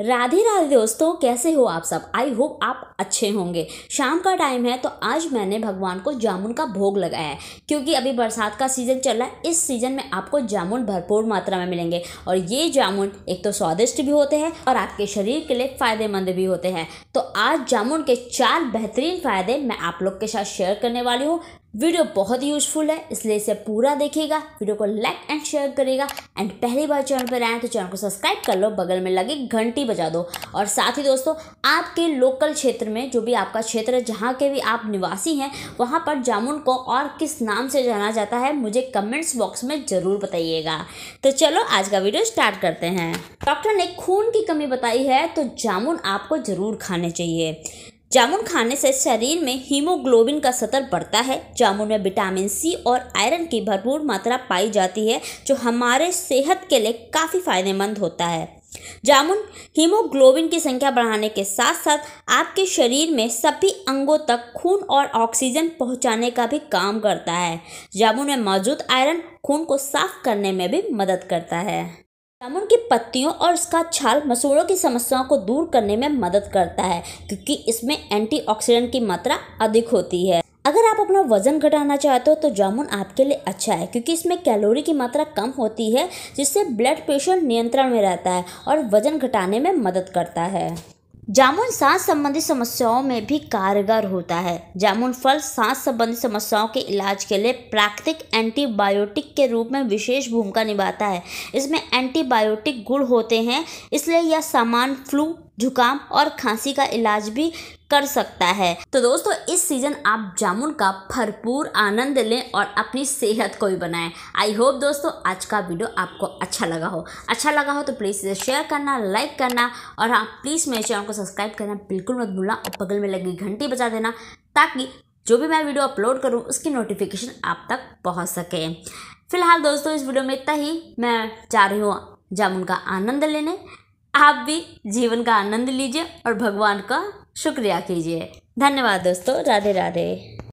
राधे राधे दोस्तों कैसे हो आप सब आई होप आप अच्छे होंगे शाम का टाइम है तो आज मैंने भगवान को जामुन का भोग लगाया है क्योंकि अभी बरसात का सीज़न चल रहा है इस सीज़न में आपको जामुन भरपूर मात्रा में मिलेंगे और ये जामुन एक तो स्वादिष्ट भी होते हैं और आपके शरीर के लिए फ़ायदेमंद भी होते हैं तो आज जामुन के चार बेहतरीन फ़ायदे मैं आप लोग के साथ शेयर करने वाली हूँ वीडियो बहुत ही यूजफुल है इसलिए इसे पूरा देखिएगा वीडियो को लाइक एंड शेयर करेगा एंड पहली बार चैनल पर आए तो चैनल को सब्सक्राइब कर लो बगल में लगे घंटी बजा दो और साथ ही दोस्तों आपके लोकल क्षेत्र में जो भी आपका क्षेत्र है जहाँ के भी आप निवासी हैं वहाँ पर जामुन को और किस नाम से जाना जाता है मुझे कमेंट्स बॉक्स में ज़रूर बताइएगा तो चलो आज का वीडियो स्टार्ट करते हैं डॉक्टर ने खून की कमी बताई है तो जामुन आपको ज़रूर खाने चाहिए जामुन खाने से शरीर में हीमोग्लोबिन का स्तर बढ़ता है जामुन में विटामिन सी और आयरन की भरपूर मात्रा पाई जाती है जो हमारे सेहत के लिए काफ़ी फायदेमंद होता है जामुन हीमोग्लोबिन की संख्या बढ़ाने के साथ साथ आपके शरीर में सभी अंगों तक खून और ऑक्सीजन पहुंचाने का भी काम करता है जामुन में मौजूद आयरन खून को साफ करने में भी मदद करता है जामुन की पत्तियों और इसका छाल मसूड़ों की समस्याओं को दूर करने में मदद करता है क्योंकि इसमें एंटीऑक्सीडेंट की मात्रा अधिक होती है अगर आप अपना वजन घटाना चाहते हो तो जामुन आपके लिए अच्छा है क्योंकि इसमें कैलोरी की मात्रा कम होती है जिससे ब्लड प्रेशर नियंत्रण में रहता है और वजन घटाने में मदद करता है जामुन सांस संबंधी समस्याओं में भी कारगर होता है जामुन फल सांस संबंधी समस्याओं के इलाज के लिए प्राकृतिक एंटीबायोटिक के रूप में विशेष भूमिका निभाता है इसमें एंटीबायोटिक गुण होते हैं इसलिए यह सामान्य फ्लू जुकाम और खांसी का इलाज भी कर सकता है तो दोस्तों इस सीज़न आप जामुन का भरपूर आनंद लें और अपनी सेहत को भी बनाएं आई होप दोस्तों आज का वीडियो आपको अच्छा लगा हो अच्छा लगा हो तो प्लीज़ इसे शेयर करना लाइक करना और हाँ प्लीज़ मेरे चैनल को सब्सक्राइब करना बिल्कुल मत भूलना और बगल में लगी घंटी बजा देना ताकि जो भी मैं वीडियो अपलोड करूँ उसकी नोटिफिकेशन आप तक पहुँच सके फिलहाल दोस्तों इस वीडियो में इतना ही मैं जा रही हूँ जामुन का आनंद लेने आप भी जीवन का आनंद लीजिए और भगवान का शुक्रिया कीजिए धन्यवाद दोस्तों राधे राधे